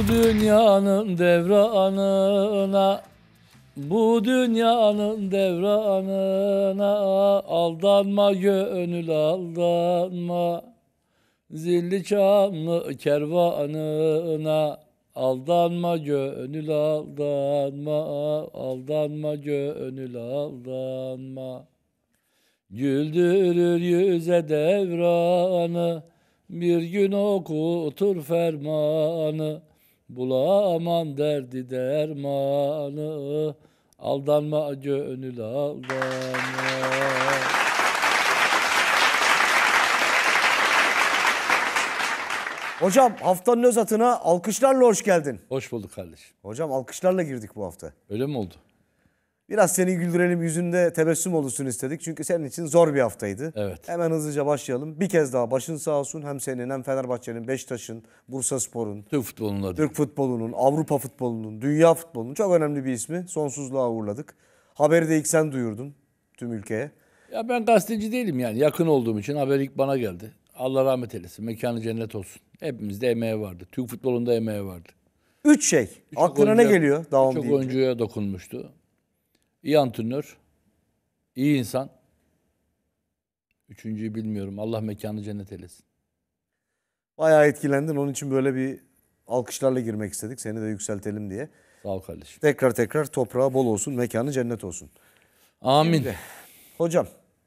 Bu dünyanın devranına bu dünyanın devranına aldanma gönül aldanma Zilli çamlı kervanına aldanma gönül aldanma aldanma gönül aldanma Güldürür yüze devranı bir gün okutur fermanı Bulaman derdi dermanı, aldanma acı önül aldanma. Hocam haftanın öz atına alkışlarla hoş geldin. Hoş bulduk kardeşim. Hocam alkışlarla girdik bu hafta. Öyle mi oldu? Biraz seni güldürelim yüzünde tebessüm olursun istedik. Çünkü senin için zor bir haftaydı. Evet. Hemen hızlıca başlayalım. Bir kez daha başın sağ olsun. Hem senin hem Fenerbahçe'nin, Beşiktaş'ın, Bursa Spor'un, Türk futbolunun, adı. Türk futbolunun, Avrupa futbolunun, dünya futbolunun çok önemli bir ismi. Sonsuzluğa uğurladık. Haberi de ilk sen duyurdun tüm ülkeye. Ya ben gazeteci değilim yani. Yakın olduğum için haber ilk bana geldi. Allah rahmet eylesin. Mekanı cennet olsun. Hepimizde emeği vardı. Türk futbolunda emeği vardı. Üç şey. Üç Aklına oyuncu, ne geliyor? Dağım çok oyuncuya dokunmuştu. İyi antrenör, iyi insan. Üçüncüyü bilmiyorum. Allah mekanı cennet eylesin. Bayağı etkilendin. Onun için böyle bir alkışlarla girmek istedik. Seni de yükseltelim diye. Sağ ol kardeşim. Tekrar tekrar toprağı bol olsun, mekanı cennet olsun. Amin. Şimdi, hocam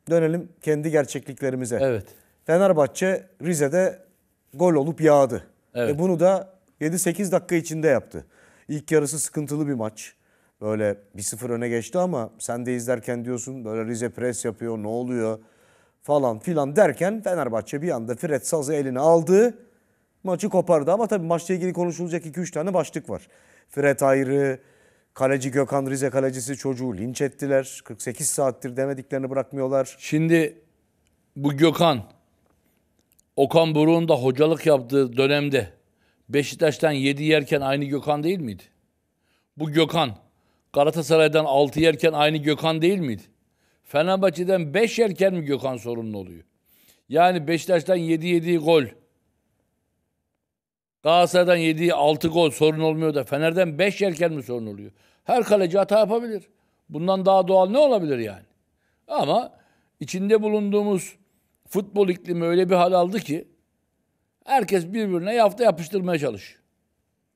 dönelim kendi gerçekliklerimize. Evet. Fenerbahçe Rize'de gol olup yağdı. Evet. E bunu da 7-8 dakika içinde yaptı. İlk yarısı sıkıntılı bir maç böyle bir sıfır öne geçti ama sen de izlerken diyorsun böyle Rize pres yapıyor ne oluyor falan filan derken Fenerbahçe bir anda Fred Saz'ı eline aldı maçı kopardı ama tabii maçla ilgili konuşulacak 2-3 tane başlık var. Fred ayrı, kaleci Gökhan Rize kalecisi çocuğu linç ettiler. 48 saattir demediklerini bırakmıyorlar. Şimdi bu Gökhan Okan Buruk'un da hocalık yaptığı dönemde Beşiktaş'tan yedi yerken aynı Gökhan değil miydi? Bu Gökhan Galatasaray'dan 6 yerken aynı Gökhan değil miydi? Fenerbahçe'den 5 yerken mi Gökhan sorunlu oluyor? Yani Beşiktaş'tan 7 yediği gol. Galatasaray'dan yediği 6 gol sorun olmuyor da Fener'den 5 yerken mi sorun oluyor? Her kaleci hata yapabilir. Bundan daha doğal ne olabilir yani? Ama içinde bulunduğumuz futbol iklimi öyle bir hal aldı ki herkes birbirine hafta yapıştırmaya çalış.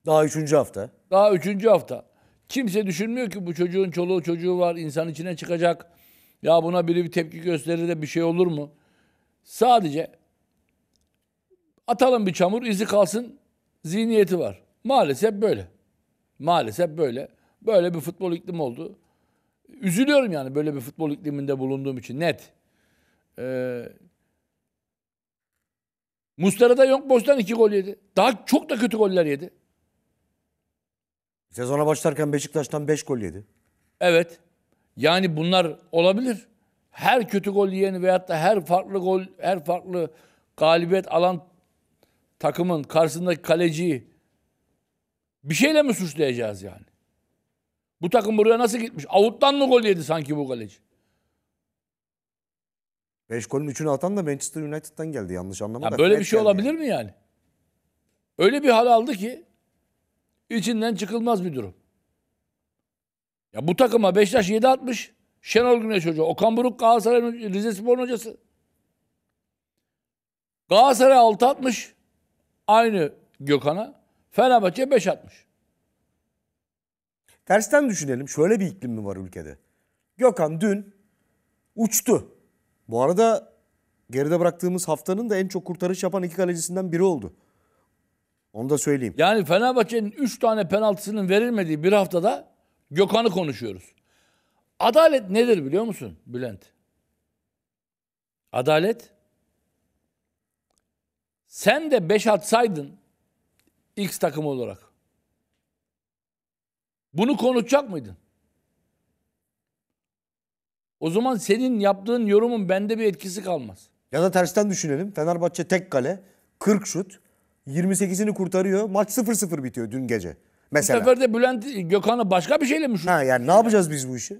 Daha üçüncü hafta. Daha üçüncü hafta. Kimse düşünmüyor ki bu çocuğun çoluğu çocuğu var, insan içine çıkacak. Ya buna biri bir tepki gösterir de bir şey olur mu? Sadece atalım bir çamur, izi kalsın zihniyeti var. Maalesef böyle. Maalesef böyle. Böyle bir futbol iklimi oldu. Üzülüyorum yani böyle bir futbol ikliminde bulunduğum için. Net. Ee, Mustara da yok boştan iki gol yedi. Daha çok da kötü goller yedi. Sezona başlarken Beşiktaş'tan 5 gol yedi. Evet. Yani bunlar olabilir. Her kötü gol yiyeni veyahut da her farklı gol, her farklı galibiyet alan takımın karşısındaki kaleciyi bir şeyle mi suçlayacağız yani? Bu takım buraya nasıl gitmiş? Avuttan mı gol yedi sanki bu kaleci? 5 golün 3'ünü atan da Manchester United'tan geldi yanlış anlama. Ya böyle bir şey olabilir yani. mi yani? Öyle bir hal aldı ki içinden çıkılmaz bir durum. Ya bu takıma Beşiktaş 7 atmış. Şenol Güneş Hoca, Okan Buruk Galatasaray Rize Spor'un hocası. Galatasaray 6 atmış. Aynı Gökhan'a. Fenerbahçe 5 atmış. Tersten düşünelim. Şöyle bir iklim mi var ülkede? Gökhan dün uçtu. Bu arada geride bıraktığımız haftanın da en çok kurtarış yapan iki kalecisinden biri oldu. Onu da söyleyeyim. Yani Fenerbahçe'nin 3 tane penaltısının verilmediği bir haftada Gökhan'ı konuşuyoruz. Adalet nedir biliyor musun Bülent? Adalet sen de 5 atsaydın X takım olarak. Bunu konuşacak mıydın? O zaman senin yaptığın yorumun bende bir etkisi kalmaz. Ya da tersten düşünelim. Fenerbahçe tek kale, 40 şut. 28'ini kurtarıyor. Maç 0-0 bitiyor dün gece. Mesela. Bu sefer de Bülent Gökhan'ı başka bir şeyle mi şu? Ha yani ne yapacağız biz bu işi?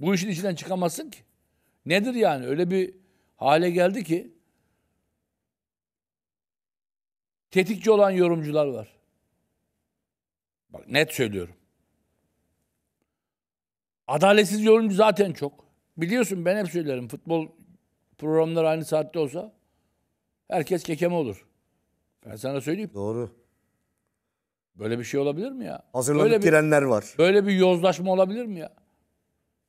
Bu işin içinden çıkamazsın ki. Nedir yani? Öyle bir hale geldi ki tetikçi olan yorumcular var. Bak net söylüyorum. Adaletsiz yorumcu zaten çok. Biliyorsun ben hep söylerim futbol programları aynı saatte olsa herkes kekeme olur. Ben sana söyleyeyim. Doğru. Böyle bir şey olabilir mi ya? Hazırlanıp böyle girenler var. Böyle bir yozlaşma olabilir mi ya?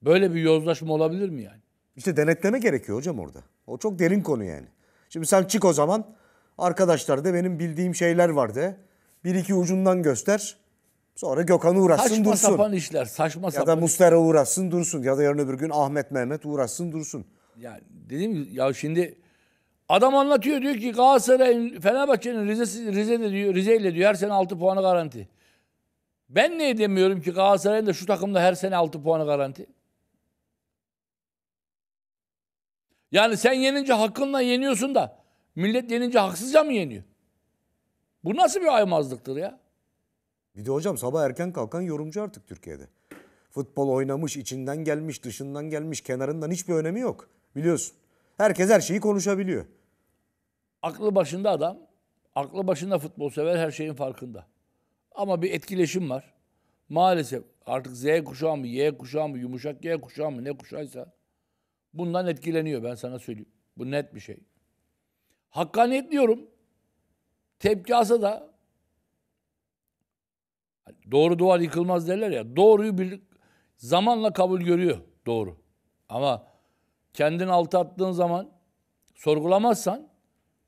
Böyle bir yozlaşma olabilir mi yani? İşte denetleme gerekiyor hocam orada. O çok derin konu yani. Şimdi sen çık o zaman arkadaşlar da benim bildiğim şeyler var de. Bir iki ucundan göster. Sonra Gökhan'ı uğraşsın saçma dursun. Saçma sapan işler. Saçma ya sapan. Ya da Mustera uğraşsın dursun. Ya da yarın öbür gün Ahmet Mehmet uğraşsın dursun. Yani dedim ya şimdi Adam anlatıyor diyor ki Galatasaray'ın Fenerbahçe'nin rizesi Rize'de diyor Rize ile diyor her sene 6 puanı garanti. Ben ne demiyorum ki Galatasaray'ın da şu takımda her sene 6 puanı garanti? Yani sen yenince hakkınla yeniyorsun da millet yenince haksızca mı yeniyor? Bu nasıl bir aymazlıktır ya? Bir de hocam sabah erken kalkan yorumcu artık Türkiye'de. Futbol oynamış, içinden gelmiş, dışından gelmiş, kenarından hiçbir önemi yok. Biliyorsun. Herkes her şeyi konuşabiliyor. Aklı başında adam, aklı başında futbol sever her şeyin farkında. Ama bir etkileşim var. Maalesef artık Z kuşağı mı, Y kuşağı mı, yumuşak Y kuşağı mı ne kuşaysa bundan etkileniyor ben sana söyleyeyim. Bu net bir şey. Hakkaniyet diyorum. Tepki alsa da doğru duvar yıkılmaz derler ya. Doğruyu bir zamanla kabul görüyor. Doğru. Ama kendin altı attığın zaman sorgulamazsan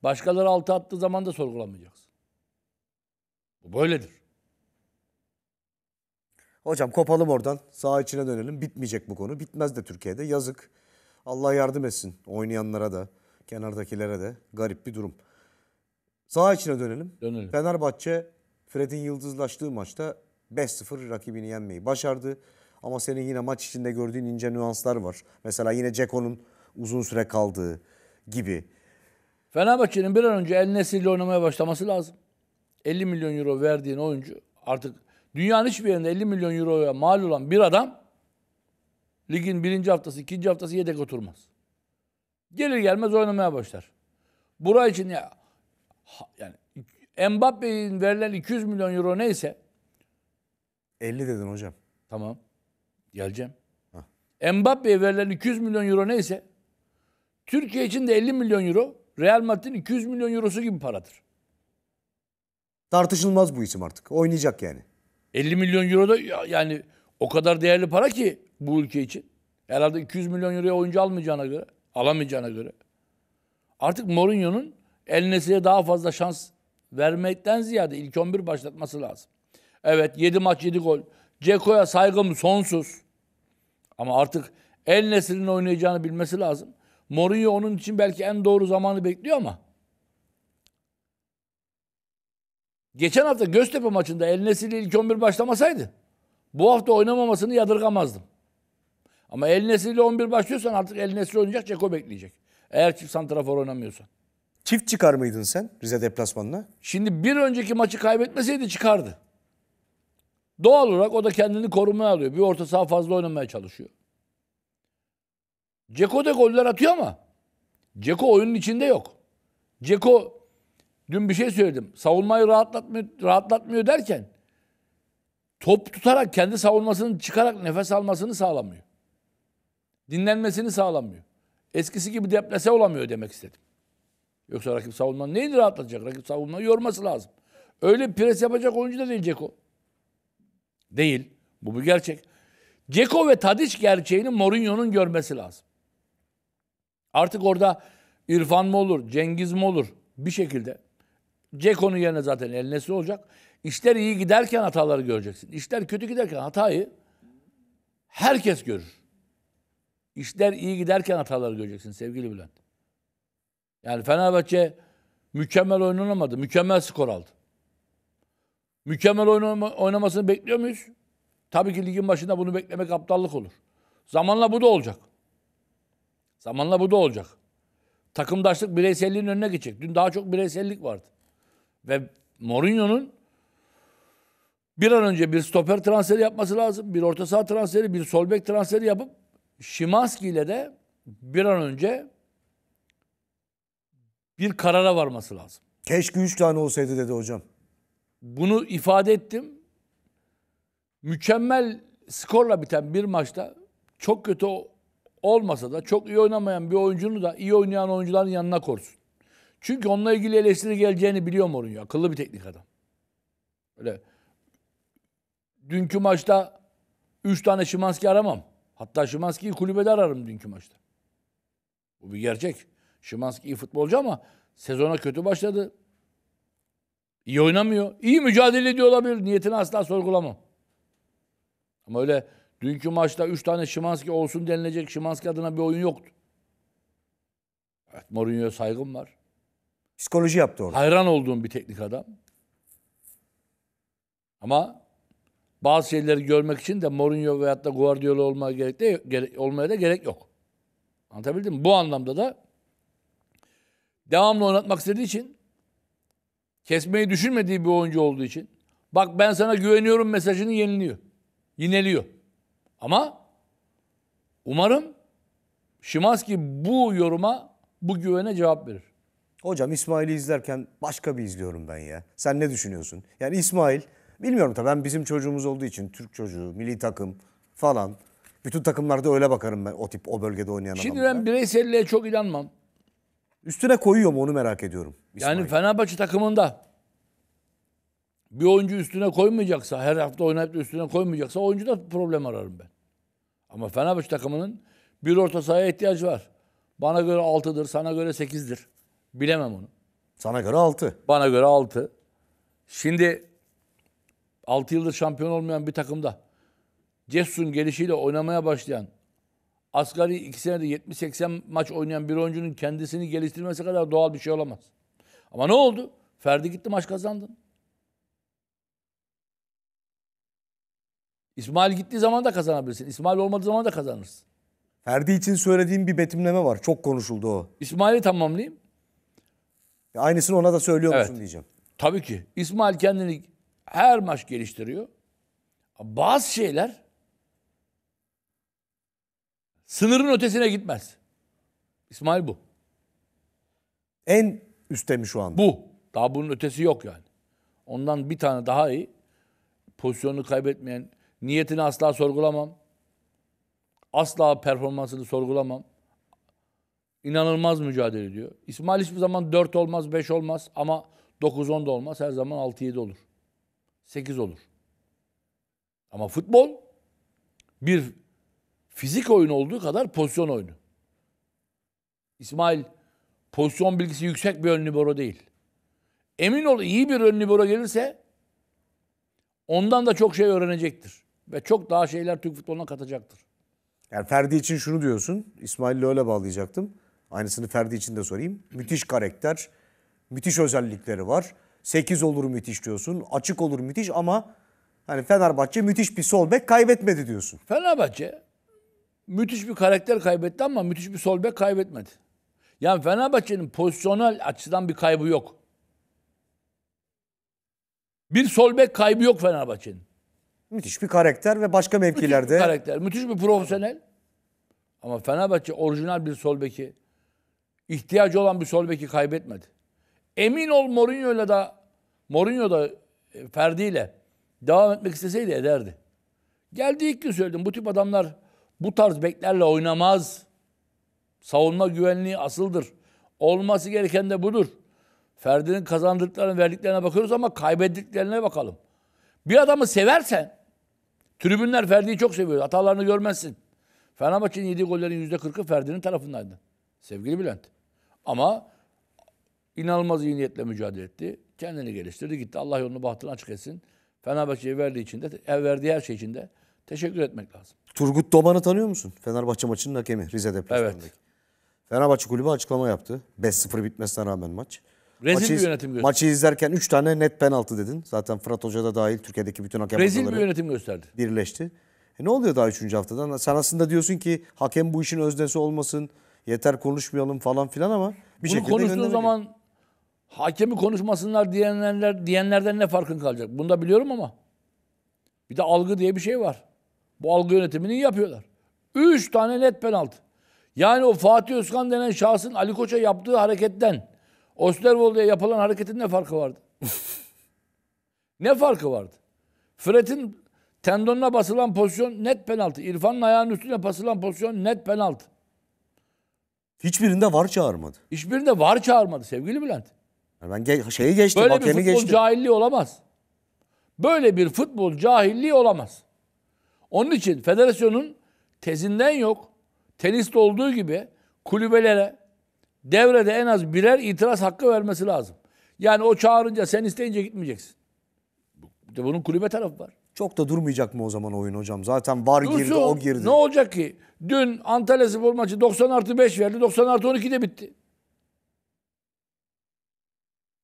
Başkaları altı attığı zaman da sorgulamayacaksın. Bu böyledir. Hocam kopalım oradan. Sağ içine dönelim. Bitmeyecek bu konu. Bitmez de Türkiye'de. Yazık. Allah yardım etsin oynayanlara da, kenardakilere de. Garip bir durum. Sağ içine dönelim. Dönelim. Fenerbahçe Fred'in yıldızlaştığı maçta 5-0 rakibini yenmeyi başardı. Ama senin yine maç içinde gördüğün ince nüanslar var. Mesela yine Ceko'nun uzun süre kaldığı gibi. Fenerbahçe'nin bir an önce El Nesir'le oynamaya başlaması lazım. 50 milyon euro verdiğin oyuncu artık dünyanın hiçbir yerinde 50 milyon euroya mal olan bir adam ligin birinci haftası, ikinci haftası yedek oturmaz. Gelir gelmez oynamaya başlar. Bura için ya yani Mbappe'nin verilen 200 milyon euro neyse 50 dedin hocam. Tamam. Geleceğim. Mbappe'ye verilen 200 milyon euro neyse Türkiye için de 50 milyon euro Real Madrid'in 200 milyon eurosu gibi paradır. Tartışılmaz bu isim artık. Oynayacak yani. 50 milyon euro da yani o kadar değerli para ki bu ülke için. Herhalde 200 milyon euroya oyuncu almayacağına göre, alamayacağına göre. Artık Mourinho'nun El Nesli'ye daha fazla şans vermekten ziyade ilk 11 başlatması lazım. Evet 7 maç 7 gol. Ceko'ya saygım sonsuz. Ama artık El Nesli'nin oynayacağını bilmesi lazım. Mourinho onun için belki en doğru zamanı bekliyor ama geçen hafta Göztepe maçında El Nesir'le ilk 11 başlamasaydı bu hafta oynamamasını yadırgamazdım. Ama El Nesir'le 11 başlıyorsan artık El Nesil oynayacak, Ceko bekleyecek. Eğer çift santrafor oynamıyorsan. Çift çıkar mıydın sen Rize deplasmanına? Şimdi bir önceki maçı kaybetmeseydi çıkardı. Doğal olarak o da kendini korumaya alıyor. Bir orta saha fazla oynamaya çalışıyor. Ceko da goller atıyor ama Ceko oyunun içinde yok. Ceko dün bir şey söyledim. Savunmayı rahatlatmıyor, rahatlatmıyor derken top tutarak kendi savunmasını çıkarak nefes almasını sağlamıyor. Dinlenmesini sağlamıyor. Eskisi gibi deplase olamıyor demek istedim. Yoksa rakip savunma neyini rahatlatacak? Rakip savunma yorması lazım. Öyle pres yapacak oyuncu da değil Ceko. Değil. Bu bir gerçek. Ceko ve Tadiç gerçeğini Mourinho'nun görmesi lazım. Artık orada İrfan mı olur, Cengiz mi olur bir şekilde. Ceko'nun yerine zaten elnesi olacak. İşler iyi giderken hataları göreceksin. İşler kötü giderken hatayı herkes görür. İşler iyi giderken hataları göreceksin sevgili Bülent. Yani Fenerbahçe mükemmel oynanamadı. Mükemmel skor aldı. Mükemmel oynama, oynamasını bekliyor muyuz? Tabii ki ligin başında bunu beklemek aptallık olur. Zamanla bu da olacak. Zamanla bu da olacak. Takımdaşlık bireyselliğin önüne geçecek. Dün daha çok bireysellik vardı. Ve Mourinho'nun bir an önce bir stoper transferi yapması lazım. Bir orta saha transferi, bir sol bek transferi yapıp Şimanski ile de bir an önce bir karara varması lazım. Keşke üç tane olsaydı dedi hocam. Bunu ifade ettim. Mükemmel skorla biten bir maçta çok kötü olmasa da çok iyi oynamayan bir oyuncunu da iyi oynayan oyuncuların yanına korsun. Çünkü onunla ilgili eleştiri geleceğini biliyor Mourinho. Akıllı bir teknik adam. Öyle dünkü maçta 3 tane Şimanski aramam. Hatta Şimanski'yi kulübede ararım dünkü maçta. Bu bir gerçek. Şimanski iyi futbolcu ama sezona kötü başladı. İyi oynamıyor. İyi mücadele ediyor olabilir. Niyetini asla sorgulamam. Ama öyle Dünkü maçta 3 tane Şimanski olsun denilecek Şimanski adına bir oyun yoktu. Evet, Mourinho'ya saygım var. Psikoloji yaptı orada. Hayran olduğum bir teknik adam. Ama bazı şeyleri görmek için de Mourinho veyahut da Guardiola olmaya, gerek de, gere, olmaya da gerek yok. Anlatabildim mi? Bu anlamda da devamlı oynatmak istediği için kesmeyi düşünmediği bir oyuncu olduğu için bak ben sana güveniyorum mesajını yeniliyor. Yineliyor. Ama umarım Şimanski bu yoruma, bu güvene cevap verir. Hocam İsmail'i izlerken başka bir izliyorum ben ya. Sen ne düşünüyorsun? Yani İsmail, bilmiyorum tabii ben bizim çocuğumuz olduğu için Türk çocuğu, milli takım falan. Bütün takımlarda öyle bakarım ben o tip o bölgede oynayan Şimdi adamlara. ben bireyselliğe çok inanmam. Üstüne koyuyor mu onu merak ediyorum. İsmail. Yani Fenerbahçe takımında bir oyuncu üstüne koymayacaksa, her hafta oynayıp da üstüne koymayacaksa oyuncu da problem ararım ben. Ama Fenerbahçe takımının bir orta sahaya ihtiyacı var. Bana göre 6'dır, sana göre 8'dir. Bilemem onu. Sana göre 6. Bana göre 6. Şimdi 6 yıldır şampiyon olmayan bir takımda Cessun gelişiyle oynamaya başlayan asgari 2 senede 70-80 maç oynayan bir oyuncunun kendisini geliştirmesi kadar doğal bir şey olamaz. Ama ne oldu? Ferdi gitti maç kazandın. İsmail gittiği zaman da kazanabilirsin. İsmail olmadığı zaman da kazanırsın. Ferdi için söylediğim bir betimleme var. Çok konuşuldu o. İsmail'i tamamlayayım. Ya e, aynısını ona da söylüyor evet. musun diyeceğim. Tabii ki. İsmail kendini her maç geliştiriyor. Bazı şeyler sınırın ötesine gitmez. İsmail bu. En üstte mi şu anda? Bu. Daha bunun ötesi yok yani. Ondan bir tane daha iyi. Pozisyonunu kaybetmeyen, Niyetini asla sorgulamam. Asla performansını sorgulamam. İnanılmaz mücadele ediyor. İsmail hiçbir zaman 4 olmaz, 5 olmaz ama 9-10 da olmaz. Her zaman 6-7 olur. 8 olur. Ama futbol bir fizik oyunu olduğu kadar pozisyon oyunu. İsmail pozisyon bilgisi yüksek bir ön libero değil. Emin ol iyi bir ön libero gelirse ondan da çok şey öğrenecektir. Ve çok daha şeyler Türk futboluna katacaktır. Yani Ferdi için şunu diyorsun. İsmail'le öyle bağlayacaktım. Aynısını Ferdi için de sorayım. Müthiş karakter, müthiş özellikleri var. 8 olur müthiş diyorsun. Açık olur müthiş ama hani Fenerbahçe müthiş bir sol bek kaybetmedi diyorsun. Fenerbahçe müthiş bir karakter kaybetti ama müthiş bir sol bek kaybetmedi. Yani Fenerbahçe'nin pozisyonel açıdan bir kaybı yok. Bir sol bek kaybı yok Fenerbahçe'nin. Müthiş bir karakter ve başka mevkilerde. Müthiş bir karakter, müthiş bir profesyonel. Ama Fenerbahçe orijinal bir sol beki, ihtiyacı olan bir sol beki kaybetmedi. Emin ol Mourinho'yla da Mourinho da e, Ferdi ile devam etmek isteseydi ederdi. Geldi ilk gün söyledim bu tip adamlar bu tarz beklerle oynamaz. Savunma güvenliği asıldır. Olması gereken de budur. Ferdi'nin kazandıklarını verdiklerine bakıyoruz ama kaybettiklerine bakalım. Bir adamı seversen Tribünler Ferdi'yi çok seviyor. Hatalarını görmezsin. Fenerbahçe'nin yediği gollerin yüzde kırkı Ferdi'nin tarafındaydı. Sevgili Bülent. Ama inanılmaz iyi niyetle mücadele etti. Kendini geliştirdi gitti. Allah yolunu bahtını açık etsin. Fenerbahçe'ye verdiği için de, e, verdiği her şey için de teşekkür etmek lazım. Turgut Doban'ı tanıyor musun? Fenerbahçe maçının hakemi Rize deplasmandaki. Evet. Fenerbahçe kulübü açıklama yaptı. 5-0 bitmesine rağmen maç. Rezil maçı, bir yönetim gösterdi. Maçı izlerken 3 tane net penaltı dedin. Zaten Fırat Hoca da dahil Türkiye'deki bütün hakem Rezil bir yönetim gösterdi. Birleşti. E ne oluyor daha 3. haftadan? Sen aslında diyorsun ki hakem bu işin öznesi olmasın. Yeter konuşmayalım falan filan ama bir Bunu konuştuğun zaman hakemi konuşmasınlar diyenler diyenlerden ne farkın kalacak? Bunu da biliyorum ama. Bir de algı diye bir şey var. Bu algı yönetimini yapıyorlar. Üç tane net penaltı. Yani o Fatih Özkan denen şahsın Ali Koç'a yaptığı hareketten Osterwolde'ye yapılan hareketin ne farkı vardı? ne farkı vardı? Fred'in tendonuna basılan pozisyon net penaltı. İrfan'ın ayağının üstüne basılan pozisyon net penaltı. Hiçbirinde var çağırmadı. Hiçbirinde var çağırmadı sevgili Bülent. ben ge- şeyi geçtim, Böyle bir futbol geçtim. cahilliği olamaz. Böyle bir futbol cahilliği olamaz. Onun için federasyonun tezinden yok. Teniste olduğu gibi kulübelere, devrede en az birer itiraz hakkı vermesi lazım. Yani o çağırınca sen isteyince gitmeyeceksin. Bunun kulübe tarafı var. Çok da durmayacak mı o zaman oyun hocam? Zaten var Dursun, girdi o girdi. Ne olacak ki? Dün Antalya Spor maçı 90 artı 5 verdi. 90 artı 12 de bitti.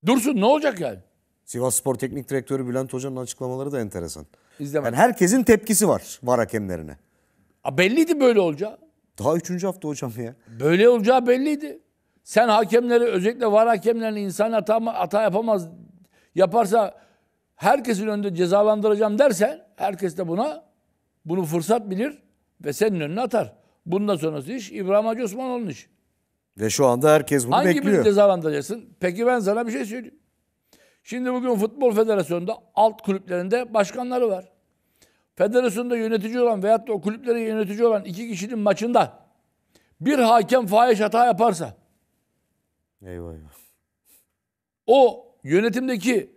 Dursun ne olacak yani? Sivas Spor Teknik Direktörü Bülent Hoca'nın açıklamaları da enteresan. İzlemedim. Yani herkesin tepkisi var var hakemlerine. A belliydi böyle olacağı. Daha üçüncü hafta hocam ya. Böyle olacağı belliydi. Sen hakemleri özellikle var hakemlerini insan hata, hata yapamaz yaparsa herkesin önünde cezalandıracağım dersen herkes de buna bunu fırsat bilir ve senin önüne atar. Bundan sonrası iş İbrahim Hacı Osmanoğlu'nun işi. Ve şu anda herkes bunu Hangi bekliyor. Hangi cezalandıracaksın? Peki ben sana bir şey söyleyeyim. Şimdi bugün Futbol Federasyonu'nda alt kulüplerinde başkanları var. Federasyonda yönetici olan veyahut da o kulüplere yönetici olan iki kişinin maçında bir hakem fahiş hata yaparsa Eyvah eyvah. O yönetimdeki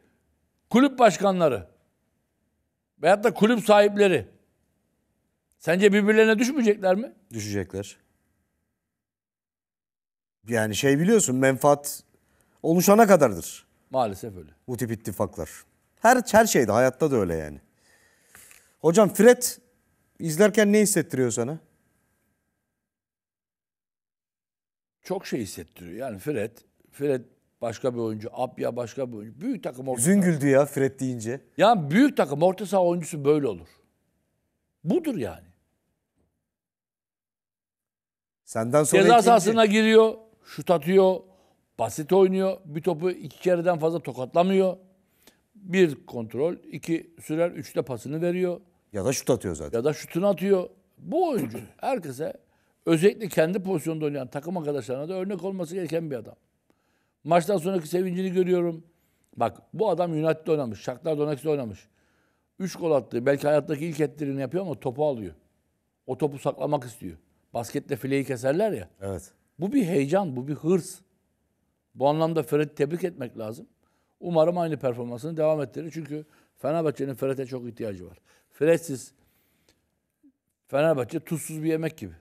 kulüp başkanları veyahut da kulüp sahipleri sence birbirlerine düşmeyecekler mi? Düşecekler. Yani şey biliyorsun menfaat oluşana kadardır. Maalesef öyle. Bu tip ittifaklar. Her, her şeyde hayatta da öyle yani. Hocam Fred izlerken ne hissettiriyor sana? çok şey hissettiriyor. Yani Fred, Fred başka bir oyuncu, Abya başka bir oyuncu. Büyük takım orta Yüzün güldü ya Fred deyince. Yani büyük takım orta saha oyuncusu böyle olur. Budur yani. Senden sonra Ceza sahasına giriyor, şut atıyor, basit oynuyor. Bir topu iki kereden fazla tokatlamıyor. Bir kontrol, iki sürer, üçte pasını veriyor. Ya da şut atıyor zaten. Ya da şutunu atıyor. Bu oyuncu herkese özellikle kendi pozisyonda oynayan takım arkadaşlarına da örnek olması gereken bir adam. Maçtan sonraki sevincini görüyorum. Bak bu adam United'da oynamış. Shakhtar Donetsk'te oynamış. Üç gol attı. Belki hayattaki ilk ettirini yapıyor ama topu alıyor. O topu saklamak istiyor. Baskette fileyi keserler ya. Evet. Bu bir heyecan, bu bir hırs. Bu anlamda Fred'i tebrik etmek lazım. Umarım aynı performansını devam ettirir. Çünkü Fenerbahçe'nin Ferit'e çok ihtiyacı var. Fred'siz Fenerbahçe tuzsuz bir yemek gibi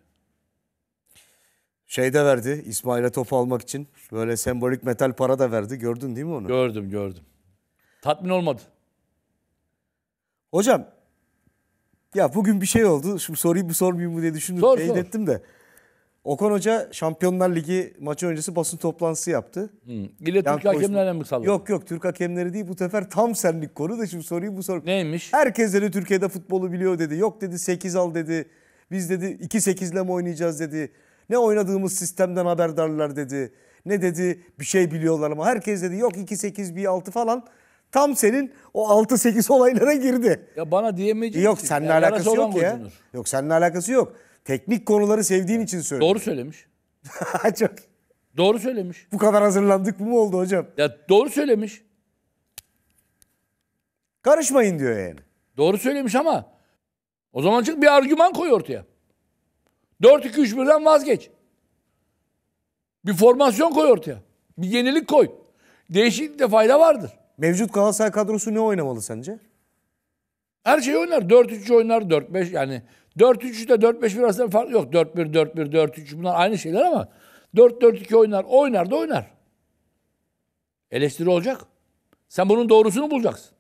şey de verdi İsmail'e top almak için. Böyle sembolik metal para da verdi. Gördün değil mi onu? Gördüm gördüm. Tatmin olmadı. Hocam ya bugün bir şey oldu. Şimdi sorayım mı sormayayım mı diye düşündüm. Sor, sor. ettim de. Okan Hoca Şampiyonlar Ligi maçı öncesi basın toplantısı yaptı. Hı. Yine Türk hakemlerine mi salladı? Yok yok Türk hakemleri değil bu sefer tam senlik konu da şimdi sorayım bu soru. Neymiş? Herkes dedi Türkiye'de futbolu biliyor dedi. Yok dedi 8 al dedi. Biz dedi 2-8'le mi oynayacağız dedi. Ne oynadığımız sistemden haberdarlar dedi. Ne dedi bir şey biliyorlar ama herkes dedi yok 2 8 bir 6 falan. Tam senin o 6-8 olaylara girdi. Ya bana diyemeyeceksin. Yok seninle yani alakası yok ya. Gocunur. Yok seninle alakası yok. Teknik konuları sevdiğin için söylüyorum. Doğru söylemiş. Çok. Doğru söylemiş. Bu kadar hazırlandık mı oldu hocam? Ya doğru söylemiş. Karışmayın diyor yani. Doğru söylemiş ama o zaman çık bir argüman koy ortaya. 4-2-3-1'den vazgeç. Bir formasyon koy ortaya. Bir yenilik koy. Değişiklikte fayda vardır. Mevcut Galatasaray kadrosu ne oynamalı sence? Her şey oynar. 4-3 oynar, 4-5 yani 4-3 ile 4-5 arasında bir fark yok. 4-1, 4-1, 4-3 bunlar aynı şeyler ama 4-4-2 oynar, oynar da oynar. Eleştiri olacak. Sen bunun doğrusunu bulacaksın.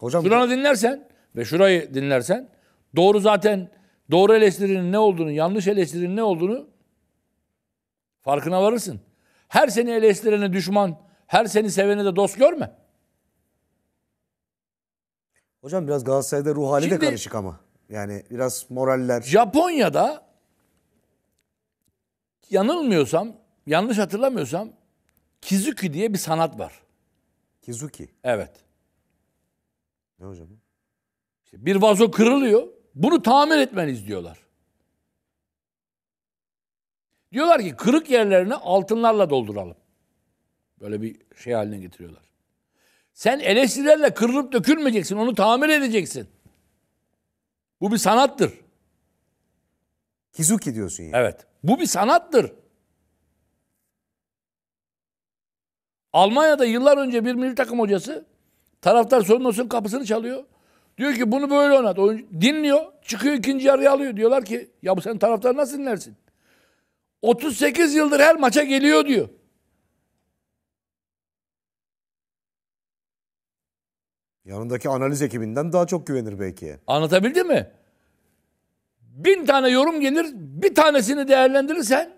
Hocam Şuranı dinlersen ve şurayı dinlersen doğru zaten Doğru eleştirinin ne olduğunu, yanlış eleştirinin ne olduğunu farkına varırsın. Her seni eleştirene düşman, her seni sevene de dost görme. Hocam biraz Galatasaray'da ruh hali Şimdi, de karışık ama. Yani biraz moraller. Japonya'da yanılmıyorsam, yanlış hatırlamıyorsam Kizuki diye bir sanat var. Kizuki? Evet. Ne hocam? bir vazo kırılıyor. Bunu tamir etmeniz diyorlar. Diyorlar ki kırık yerlerini altınlarla dolduralım. Böyle bir şey haline getiriyorlar. Sen eleştirilerle kırılıp dökülmeyeceksin, onu tamir edeceksin. Bu bir sanattır. Kizuki diyorsun yani. Evet. Bu bir sanattır. Almanya'da yıllar önce bir milli takım hocası taraftar sorun olsun kapısını çalıyor. Diyor ki bunu böyle oynat. Oyuncu dinliyor. Çıkıyor ikinci yarıya alıyor. Diyorlar ki ya bu senin taraftar nasıl dinlersin? 38 yıldır her maça geliyor diyor. Yanındaki analiz ekibinden daha çok güvenir belki. Anlatabildim mi? Bin tane yorum gelir, bir tanesini değerlendirirsen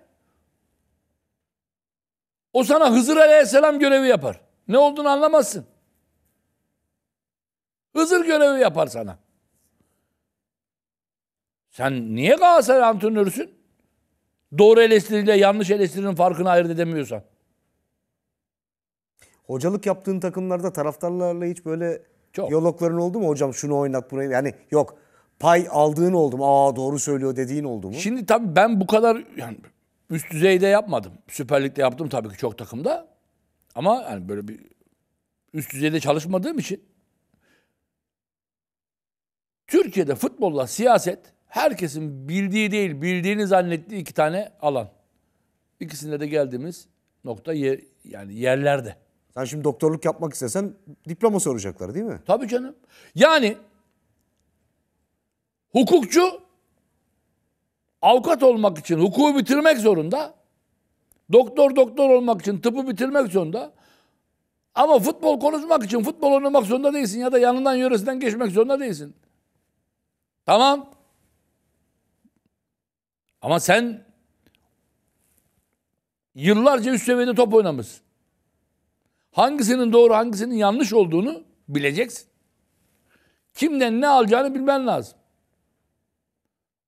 o sana Hızır Aleyhisselam görevi yapar. Ne olduğunu anlamazsın. Hızır görevi yapar sana. Sen niye Galatasaray antrenörüsün? Doğru eleştiriyle yanlış eleştirinin farkını ayırt edemiyorsan. Hocalık yaptığın takımlarda taraftarlarla hiç böyle Çok. diyalogların oldu mu hocam şunu oynat burayı yani yok pay aldığın oldu mu? Aa doğru söylüyor dediğin oldu mu? Şimdi tabii ben bu kadar yani üst düzeyde yapmadım. Süper Lig'de yaptım tabii ki çok takımda. Ama yani böyle bir üst düzeyde çalışmadığım için Türkiye'de futbolla siyaset herkesin bildiği değil, bildiğini zannettiği iki tane alan. İkisinde de geldiğimiz nokta yer, yani yerlerde. Sen şimdi doktorluk yapmak istesen diploma soracaklar değil mi? Tabii canım. Yani hukukçu avukat olmak için hukuku bitirmek zorunda. Doktor doktor olmak için tıpı bitirmek zorunda. Ama futbol konuşmak için futbol oynamak zorunda değilsin ya da yanından yöresinden geçmek zorunda değilsin. Tamam. Ama sen yıllarca üst seviyede top oynamışsın. Hangisinin doğru hangisinin yanlış olduğunu bileceksin. Kimden ne alacağını bilmen lazım.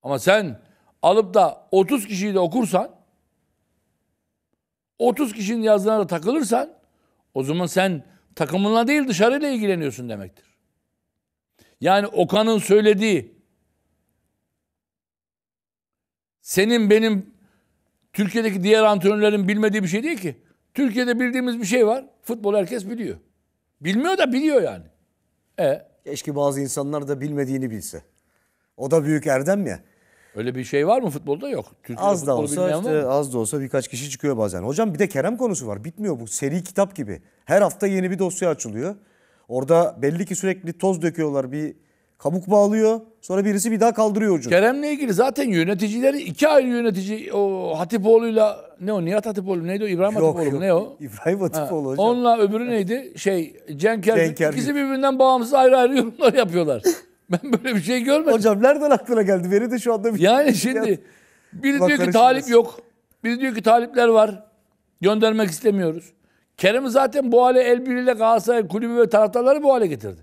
Ama sen alıp da 30 kişiyi de okursan 30 kişinin yazdığına da takılırsan o zaman sen takımınla değil dışarıyla ilgileniyorsun demektir. Yani Okan'ın söylediği senin benim Türkiye'deki diğer antrenörlerin bilmediği bir şey değil ki. Türkiye'de bildiğimiz bir şey var. Futbol herkes biliyor. Bilmiyor da biliyor yani. E Keşke bazı insanlar da bilmediğini bilse. O da büyük erdem ya. Öyle bir şey var mı futbolda? Yok. Türkiye'de az da olsa işte, az da olsa birkaç kişi çıkıyor bazen. Hocam bir de Kerem konusu var. Bitmiyor bu. Seri kitap gibi. Her hafta yeni bir dosya açılıyor. Orada belli ki sürekli toz döküyorlar. Bir kabuk bağlıyor. Sonra birisi bir daha kaldırıyor ucu. Kerem'le ilgili zaten yöneticileri iki ayrı yönetici o Hatipoğlu'yla ne o Nihat Hatipoğlu neydi o İbrahim yok, Hatipoğlu yok. ne o? İbrahim Hatipoğlu ha. hocam. Onunla öbürü neydi? Şey Cenk Ergün. Cenk İkisi birbirinden bağımsız ayrı ayrı yorumlar yapıyorlar. Ben böyle bir şey görmedim. Hocam nereden aklına geldi? Veri de şu anda bir Yani şimdi biri diyor ki talip yok. Biri diyor ki talipler var. Göndermek istemiyoruz. Kerem zaten bu hale El Birli'yle Galatasaray kulübü ve taraftarları bu hale getirdi.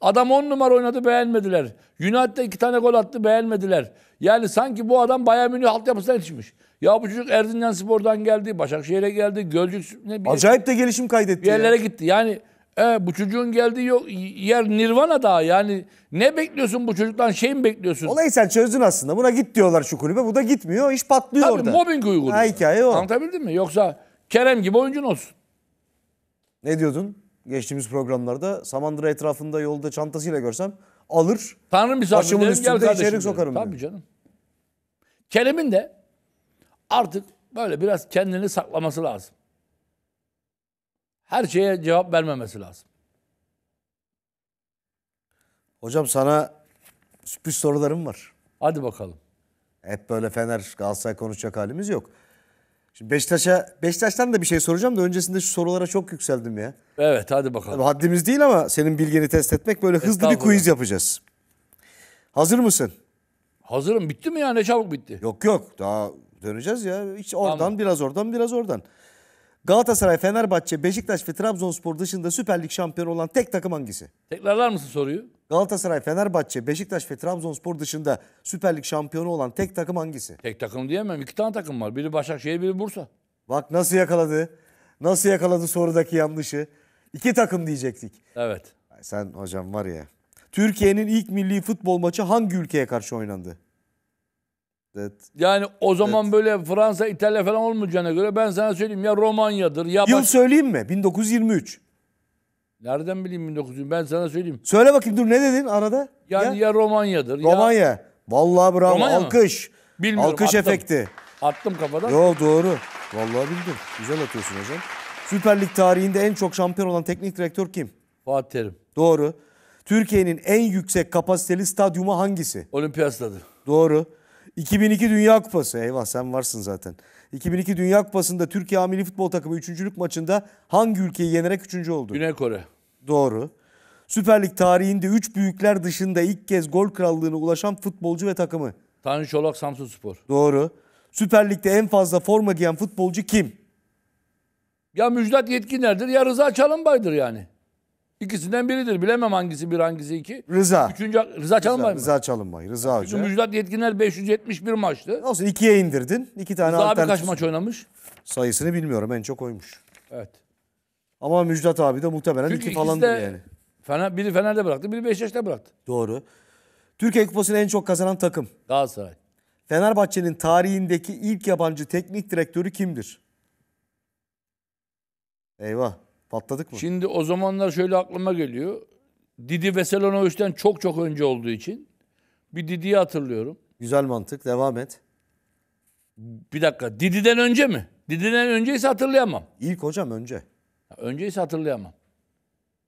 Adam on numara oynadı beğenmediler. Yunan'da iki tane gol attı beğenmediler. Yani sanki bu adam Bayern Münih altyapısına yetişmiş. Ya bu çocuk Erzincan Spor'dan geldi, Başakşehir'e geldi, Gölcük... Ne, bir, Acayip de gelişim kaydetti. yerlere ya. gitti. Yani e, bu çocuğun geldiği yok, yer Nirvana daha. Yani ne bekliyorsun bu çocuktan? Şey mi bekliyorsun? Olayı sen çözdün aslında. Buna git diyorlar şu kulübe. Bu da gitmiyor. iş patlıyor Tabii, orada. Tabii mobbing uyguluyor. Ha, hikaye o. Anlatabildim mi? Yoksa Kerem gibi oyuncun olsun. Ne diyordun? geçtiğimiz programlarda Samandıra etrafında yolda çantasıyla görsem alır. Tanrı misafirlerim gel kardeşim. Içerik sokarım Tabii diyor. canım. Kerem'in de artık böyle biraz kendini saklaması lazım. Her şeye cevap vermemesi lazım. Hocam sana sürpriz sorularım var. Hadi bakalım. Hep böyle Fener Galatasaray konuşacak halimiz yok. Şimdi Beşiktaş'a Beşiktaş'tan da bir şey soracağım da öncesinde şu sorulara çok yükseldim ya. Evet hadi bakalım. haddimiz değil ama senin bilgini test etmek böyle hızlı bir Estağfurullah. quiz yapacağız. Hazır mısın? Hazırım bitti mi ya ne çabuk bitti. Yok yok daha döneceğiz ya. Hiç oradan biraz oradan biraz oradan. Galatasaray, Fenerbahçe, Beşiktaş ve Trabzonspor dışında Süper Lig şampiyonu olan tek takım hangisi? Tekrarlar mısın soruyu? Galatasaray, Fenerbahçe, Beşiktaş ve Trabzonspor dışında Süper Lig şampiyonu olan tek takım hangisi? Tek takım diyemem. İki tane takım var. Biri Başakşehir, biri Bursa. Bak nasıl yakaladı. Nasıl yakaladı sorudaki yanlışı. İki takım diyecektik. Evet. sen hocam var ya. Türkiye'nin ilk milli futbol maçı hangi ülkeye karşı oynandı? Evet. Yani o zaman evet. böyle Fransa, İtalya falan olmayacağına göre ben sana söyleyeyim ya Romanya'dır ya... Yıl baş... söyleyeyim mi? 1923. Nereden bileyim 1900? Ben sana söyleyeyim. Söyle bakayım dur ne dedin arada? Yani ya, ya Romanya'dır. Romanya. Ya... Vallahi bravo. Romanya Alkış. Bilmiyorum. Alkış attım. efekti. Attım kafadan. Yo doğru. Vallahi bildim. Güzel atıyorsun hocam. Süper Lig tarihinde en çok şampiyon olan teknik direktör kim? Fatih Terim. Doğru. Türkiye'nin en yüksek kapasiteli stadyumu hangisi? Olimpiyat stadı. Doğru. 2002 Dünya Kupası. Eyvah sen varsın zaten. 2002 Dünya Kupası'nda Türkiye Amili Futbol Takımı üçüncülük maçında hangi ülkeyi yenerek üçüncü oldu? Güney Kore. Doğru. Süper Lig tarihinde 3 büyükler dışında ilk kez gol krallığına ulaşan futbolcu ve takımı. Tanju Çolak Samsun Spor. Doğru. Süper Lig'de en fazla forma giyen futbolcu kim? Ya Müjdat Yetkiner'dir ya Rıza Çalınbay'dır yani. İkisinden biridir. Bilemem hangisi bir hangisi iki. Rıza. Üçüncü, Rıza Çalınbay mı? Rıza Çalınbay. Rıza Hoca. Çünkü Müjdat Yetkinler 571 maçtı. Olsun ikiye indirdin. İki tane Rıza abi kaç maç oynamış? Sayısını bilmiyorum. En çok oymuş. Evet. Ama Müjdat abi de muhtemelen Çünkü iki falan de, yani. Fener, biri Fener'de bıraktı, biri Beşiktaş'ta bıraktı. Doğru. Türkiye Kupası'nı en çok kazanan takım. Galatasaray. Fenerbahçe'nin tarihindeki ilk yabancı teknik direktörü kimdir? Eyvah. Patladık mı? Şimdi o zamanlar şöyle aklıma geliyor. Didi Veselonovic'den çok çok önce olduğu için bir Didi'yi hatırlıyorum. Güzel mantık. Devam et. Bir dakika. Didi'den önce mi? Didi'den önceyse hatırlayamam. İlk hocam önce. Önceyse hatırlayamam.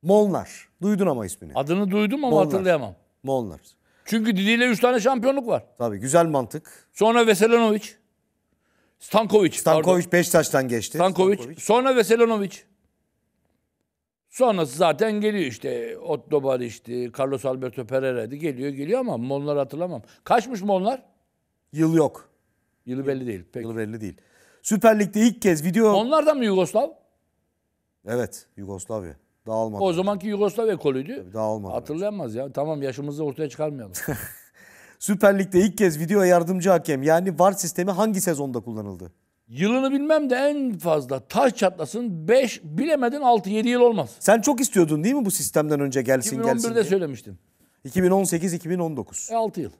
Molnar. Duydun ama ismini. Adını duydum ama Molnar. hatırlayamam. Molnar. Çünkü Didi ile 3 tane şampiyonluk var. Tabii güzel mantık. Sonra Veselinovic. Stankovic. Stankovic pardon. Beşiktaş'tan geçti. Stankovic. Stankovic. Sonra Veselinovic. Sonrası zaten geliyor işte. Otto Barış'tı, Carlos Alberto Pereira'ydı. Geliyor geliyor ama Monlar hatırlamam. Kaçmış Monlar? Yıl yok. Yılı belli değil. Peki. Yılı belli değil. Süper Lig'de ilk kez video... Onlar da mı Yugoslav? Evet, Yugoslavya. Dağılmadı. O zamanki Yugoslav ekolüydü. Dağılmadı. Hatırlayamaz ya. Tamam yaşımızı ortaya çıkarmayalım. Süper Lig'de ilk kez video yardımcı hakem yani VAR sistemi hangi sezonda kullanıldı? Yılını bilmem de en fazla taş çatlasın 5 bilemedin 6-7 yıl olmaz. Sen çok istiyordun değil mi bu sistemden önce gelsin gelsin 2011'de söylemiştim. 2018-2019. E 6 yıl.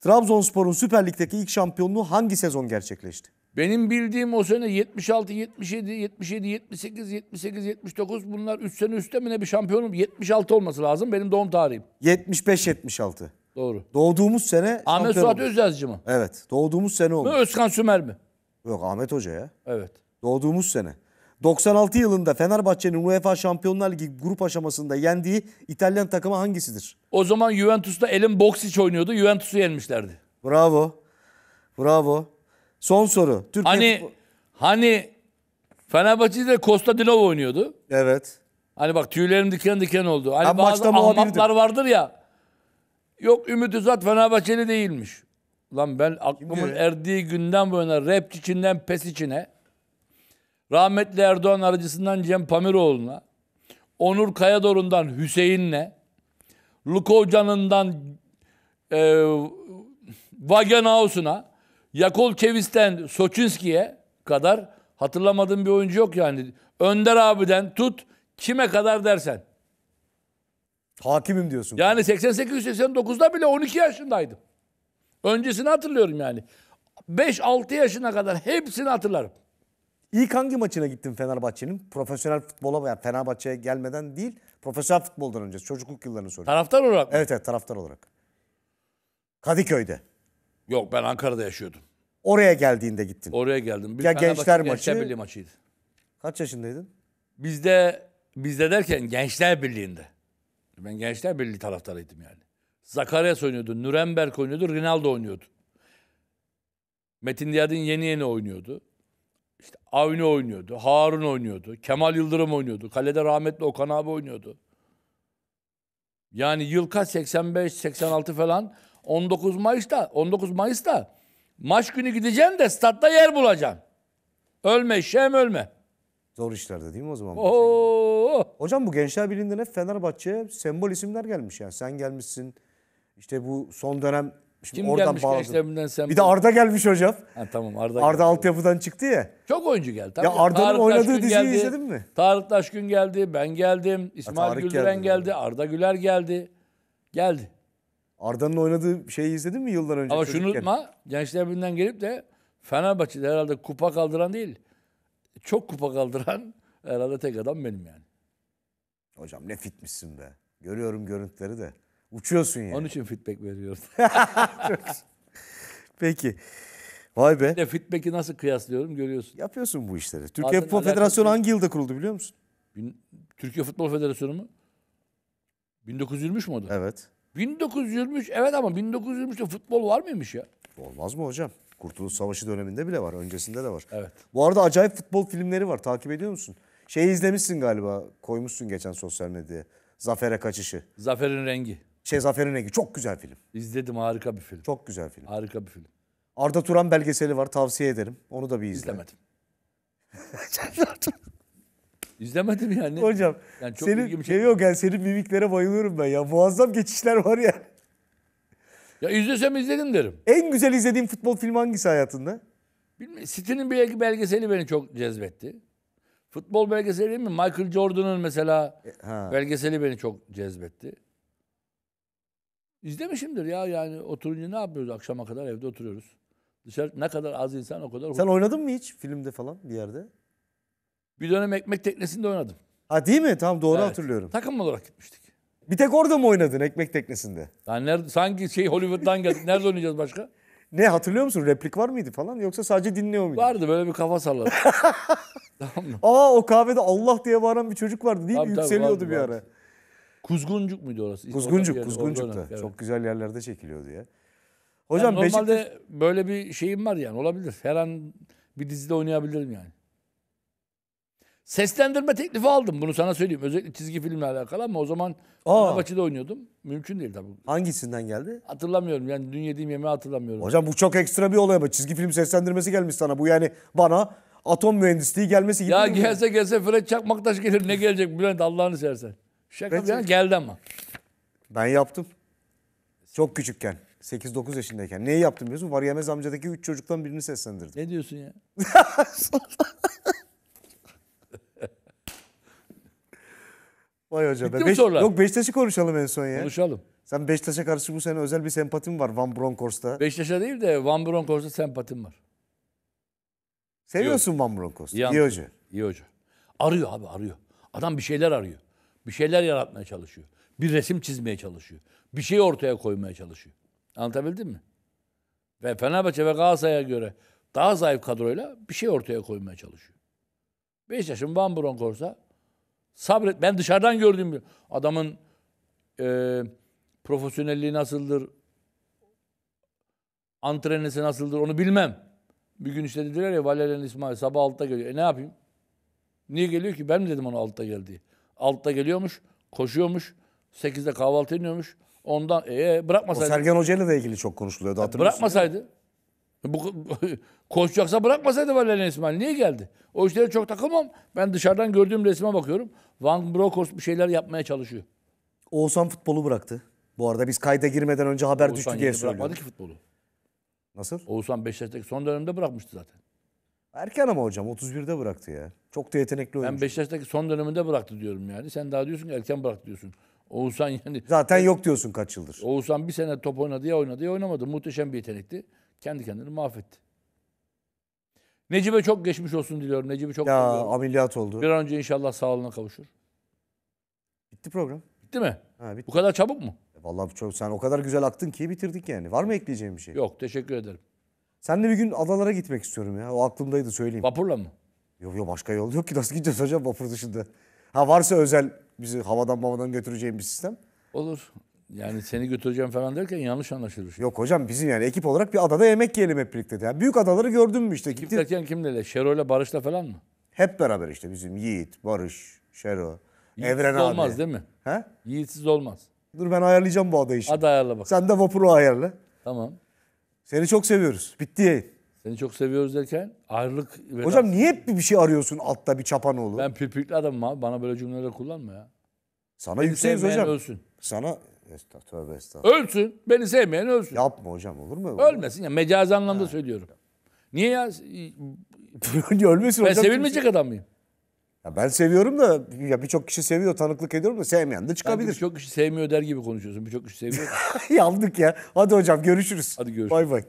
Trabzonspor'un Süper Lig'deki ilk şampiyonluğu hangi sezon gerçekleşti? Benim bildiğim o sene 76, 77, 77, 78, 78, 79 bunlar 3 sene üstemine bir şampiyonum? 76 olması lazım benim doğum tarihim. 75-76. Doğru. Doğduğumuz sene Ahmet şampiyon Suat Özyazıcı mı? Evet doğduğumuz sene oldu. Özkan Sümer mi? Yok Ahmet Hoca ya. Evet. Doğduğumuz sene. 96 yılında Fenerbahçe'nin UEFA Şampiyonlar Ligi grup aşamasında yendiği İtalyan takımı hangisidir? O zaman Juventus'ta Elin Boksic oynuyordu. Juventus'u yenmişlerdi. Bravo. Bravo. Son soru. Türkiye hani hani Fenerbahçe'de Costa Dinov oynuyordu. Evet. Hani bak tüylerim diken diken oldu. Hani ben bazı ahmaklar vardır ya. Yok Ümit Uzat Fenerbahçeli değilmiş. Lan ben aklımın erdiği günden bu yana rap içinden pes içine, rahmetli Erdoğan aracısından Cem Pamiroğlu'na, Onur Kayador'undan Hüseyin'le, Lukovcan'ından e, Wagenhaus'una, Yakol Çevis'ten Soçinski'ye kadar hatırlamadığım bir oyuncu yok yani. Önder abiden tut kime kadar dersen. Hakimim diyorsun. Yani 88-89'da bile 12 yaşındaydım. Öncesini hatırlıyorum yani. 5-6 yaşına kadar hepsini hatırlarım. İlk hangi maçına gittin Fenerbahçe'nin? Profesyonel futbola yani Fenerbahçe'ye gelmeden değil, profesyonel futboldan önce çocukluk yıllarını soruyorum. Taraftar olarak mı? Evet evet taraftar olarak. Kadıköy'de. Yok ben Ankara'da yaşıyordum. Oraya geldiğinde gittin. Oraya geldim. Bir Ya gençler maçı- Birliği maçıydı. Kaç yaşındaydın? Bizde bizde derken Gençler Birliği'nde. Ben Gençler Birliği taraftarıydım yani. Zakaryas oynuyordu. Nuremberg oynuyordu. Rinaldo oynuyordu. Metin Diyarın yeni yeni oynuyordu. İşte Avni oynuyordu. Harun oynuyordu. Kemal Yıldırım oynuyordu. Kalede rahmetli Okan abi oynuyordu. Yani yıl kaç? 85, 86 falan. 19 Mayıs'ta, 19 Mayıs'ta maç günü gideceğim de statta yer bulacağım. Ölme, şem ölme. Zor işlerde değil mi o zaman? Oo. Hocam bu Gençler Birliği'nden hep Fenerbahçe'ye sembol isimler gelmiş. Yani sen gelmişsin, işte bu son dönem Şimdi Kim oradan gelmiş gençlerinden sen? Bir de Arda gelmiş hocam. Ha, tamam Arda. Arda geldi. altyapıdan çıktı ya. Çok oyuncu geldi. Tabii. Ya Arda'nın oynadığı Taşkın diziyi geldi, izledin mi? Tarık Taşkın geldi, ben geldim, İsmail Tarık Güldüren geldi, geldi Arda Güler geldi. Geldi. Arda'nın oynadığı şeyi izledin mi yıllar önce? Ama şunu unutma, gençler birinden gelip de Fenerbahçe'de herhalde kupa kaldıran değil, çok kupa kaldıran herhalde tek adam benim yani. Hocam ne fitmişsin be. Görüyorum görüntüleri de. Uçuyorsun yani. Onun için feedback veriyorum. Çok... Peki. Vay be. De feedback'i nasıl kıyaslıyorum görüyorsun. Yapıyorsun bu işleri. Türkiye Futbol Federasyonu hangi yılda kuruldu biliyor musun? Bin, Türkiye Futbol Federasyonu mu? 1923 mü o da? Evet. 1923 evet ama 1923'te futbol var mıymış ya? Olmaz mı hocam? Kurtuluş Savaşı döneminde bile var. Öncesinde de var. Evet. Bu arada acayip futbol filmleri var. Takip ediyor musun? Şeyi izlemişsin galiba. Koymuşsun geçen sosyal medyaya. Zafer'e kaçışı. Zafer'in rengi. Şey Zafer'in Rengi. Çok güzel film. İzledim harika bir film. Çok güzel film. Harika bir film. Arda Turan belgeseli var tavsiye ederim. Onu da bir izle. İzlemedim. İzlemedim yani. Hocam yani çok senin, şey yok yani senin mimiklere bayılıyorum ben ya. Muazzam geçişler var ya. Ya izlesem izledim derim. En güzel izlediğim futbol filmi hangisi hayatında? Bilmiyorum. City'nin bir belgeseli beni çok cezbetti. Futbol belgeseli mi? Michael Jordan'ın mesela e, ha. belgeseli beni çok cezbetti. İzlemişimdir ya yani oturunca ne yapıyoruz akşama kadar evde oturuyoruz. Dışarı ne kadar az insan o kadar... Sen oynadın mı hiç filmde falan bir yerde? Bir dönem ekmek teknesinde oynadım. Ha değil mi? Tamam doğru evet. hatırlıyorum. Takım olarak gitmiştik. Bir tek orada mı oynadın ekmek teknesinde? Yani nerede, sanki şey Hollywood'dan geldik. Nerede oynayacağız başka? Ne hatırlıyor musun? Replik var mıydı falan yoksa sadece dinliyor muydun? Vardı böyle bir kafa salladı. tamam mı? Aa o kahvede Allah diye bağıran bir çocuk vardı değil mi? Yükseliyordu tabii, vardı, bir ara. Vardı. Kuzguncuk muydu orası? Kuzguncuk, yani, Kuzguncuk'ta. Evet. Çok güzel yerlerde çekiliyordu ya. Hocam yani normalde böyle bir şeyim var yani olabilir. Her an bir dizide oynayabilirim yani. Seslendirme teklifi aldım bunu sana söyleyeyim. Özellikle çizgi filmle alakalı ama o zaman Fenerbahçe'de oynuyordum. Mümkün değil tabii. Hangisinden geldi? Hatırlamıyorum yani dün yediğim yemeği hatırlamıyorum. Hocam bu çok ekstra bir olay ama çizgi film seslendirmesi gelmiş sana. Bu yani bana atom mühendisliği gelmesi gibi. Ya gelse gelse Fred Çakmaktaş gelir ne gelecek Bülent Allah'ını seversen. Şaka bir yana geldi ama. Ben yaptım. Çok küçükken. 8-9 yaşındayken. Neyi yaptım biliyorsun? Var Yemez amcadaki 3 çocuktan birini seslendirdim. Ne diyorsun ya? Vay hoca. Bitti be. mi Beş, sorular? yok Beşiktaş'ı konuşalım en son ya. Konuşalım. Sen Beşiktaş'a karşı bu sene özel bir sempatin var Van Bronckhorst'ta. Beşiktaş'a değil de Van Bronckhorst'a sempatim var. Seviyorsun Van Bronckhorst'u. İyi İyi hoca. İyi hoca. Arıyor abi arıyor. Adam bir şeyler arıyor. Bir şeyler yaratmaya çalışıyor. Bir resim çizmeye çalışıyor. Bir şey ortaya koymaya çalışıyor. Anlatabildim mi? Ve Fenerbahçe ve Galatasaray'a göre daha zayıf kadroyla bir şey ortaya koymaya çalışıyor. Beşiktaş'ın Van Bronckhorst'a sabret. Ben dışarıdan gördüğüm bir adamın e, profesyonelliği nasıldır, antrenesi nasıldır onu bilmem. Bir gün işte dediler ya Valerian İsmail sabah altta geliyor. E ne yapayım? Niye geliyor ki? Ben mi dedim ona altta geldi. Altta geliyormuş, koşuyormuş. 8'de kahvaltı iniyormuş. Ondan ee, bırakmasaydı. O Sergen Hoca ile de ilgili çok konuşuluyordu hatırlıyorsun. Bırakmasaydı. Bu, koşacaksa bırakmasaydı Valerian İsmail. Niye geldi? O işlere çok takılmam. Ben dışarıdan gördüğüm resme bakıyorum. Van Brokos bir şeyler yapmaya çalışıyor. Oğuzhan futbolu bıraktı. Bu arada biz kayda girmeden önce haber Oğuzhan düştü diye söylüyorum. Oğuzhan bırakmadı ki futbolu. Nasıl? Oğuzhan Beşiktaş'taki son dönemde bırakmıştı zaten. Erken ama hocam 31'de bıraktı ya. Çok da yetenekli oyuncu. Ben Beşiktaş'taki son döneminde bıraktı diyorum yani. Sen daha diyorsun ki erken bıraktı diyorsun. Oğuzhan yani... Zaten yok diyorsun kaç yıldır. Oğuzhan bir sene top oynadı ya oynadı ya oynamadı. Muhteşem bir yetenekti. Kendi kendini mahvetti. Necip'e çok geçmiş olsun diliyorum. Necip'e çok... Ya diliyorum. ameliyat oldu. Bir an önce inşallah sağlığına kavuşur. Bitti program. Bitti mi? Ha, bitti. Bu kadar çabuk mu? E, vallahi çok sen o kadar güzel aktın ki bitirdik yani. Var mı ekleyeceğim bir şey? Yok teşekkür ederim. Sen de bir gün adalara gitmek istiyorum ya. O aklımdaydı söyleyeyim. Vapurla mı? Yok yok başka yol yok ki nasıl gideceğiz hocam vapur dışında. Ha varsa özel bizi havadan havadan götüreceğim bir sistem. Olur. Yani seni götüreceğim falan derken yanlış anlaşılır. Yok hocam bizim yani ekip olarak bir adada yemek yiyelim hep birlikte. De. Yani büyük adaları gördün mü işte? Kim Gittin... derken kimle? Şero'yla Barış'la falan mı? Hep beraber işte bizim Yiğit, Barış, Şero, Yiğitsiz Evren olmaz, abi. olmaz değil mi? He? Yiğitsiz olmaz. Dur ben ayarlayacağım bu adayı şimdi. Ada ayarla bak. Sen de vapuru ayarla. Tamam. Seni çok seviyoruz. Bitti yayın. Seni çok seviyoruz derken ayrılık... Veda... Hocam niye hep bir şey arıyorsun altta bir çapanoğlu? Ben pirpikli adamım abi. Bana böyle cümleler kullanma ya. Sana Beni hocam. ölsün. Sana... Estağfurullah, tövbe estağfurullah. Ölsün. Beni sevmeyen ölsün. Yapma hocam olur mu? Ölmesin ya. Mecazi anlamda ha. söylüyorum. Niye ya? Ölmesin ben hocam. Ben sevilmeyecek kimse... adam mıyım? Ya ben seviyorum da ya birçok kişi seviyor tanıklık ediyorum da sevmeyen de çıkabilir. Yani birçok kişi sevmiyor der gibi konuşuyorsun. Birçok kişi seviyor. Yandık ya. Hadi hocam görüşürüz. Hadi görüşürüz. Bay bay.